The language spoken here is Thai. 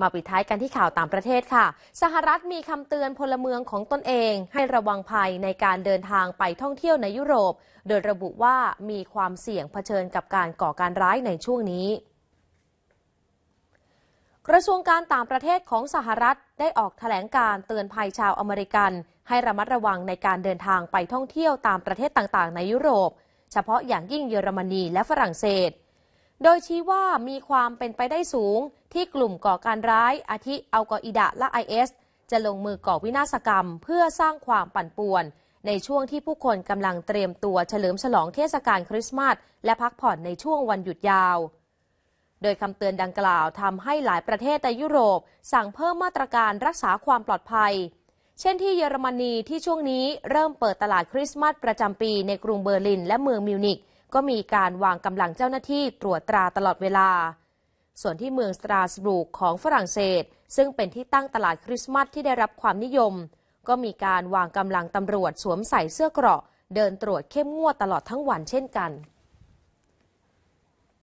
มาปิดท้ายกันที่ข่าวต่างประเทศค่ะ สหรัฐมีคำเตือนพลเมืองของตนเอง ให้ระวังภัยในการเดินทางไปท่องเที่ยวในยุโรป โดยระบุว่ามีความเสี่ยงเผชิญกับการก่อการร้ายในช่วงนี้ กระทรวงการต่างประเทศของสหรัฐได้ออกแถลงการเตือนภัยชาวอเมริกัน ให้ระมัดระวังในการเดินทางไปท่องเที่ยวตามประเทศต่างๆ ในยุโรป เฉพาะอย่างยิ่งเยอรมนีและฝรั่งเศสโดยชี้ว่ามีความเป็นไปได้สูง ที่กลุ่มก่อการร้าย อาทิอัลกออิดะและไอเอสจะลงมือก่อวินาศกรรมเพื่อสร้างความปั่นป่วน ในช่วงที่ผู้คนกำลังเตรียมตัวเฉลิมฉลองเทศกาลคริสต์มาสและพักผ่อนในช่วงวันหยุดยาว โดยคำเตือนดังกล่าวทำให้หลายประเทศในยุโรป สั่งเพิ่มมาตรการรักษาความปลอดภัย เช่นที่เยอรมนีที่ช่วงนี้เริ่มเปิดตลาดคริสต์มาสประจำปี ในกรุงเบอร์ลิน และเมืองมิวนิกก็มีการวางกำลังเจ้าหน้าที่ตรวจตราตลอดเวลา ส่วนที่เมืองสตราสบูกของฝรั่งเศส ซึ่งเป็นที่ตั้งตลาดคริสต์มาสที่ได้รับความนิยม ก็มีการวางกำลังตำรวจสวมใส่เสื้อเกราะ เดินตรวจเข้มงวดตลอดทั้งวันเช่นกัน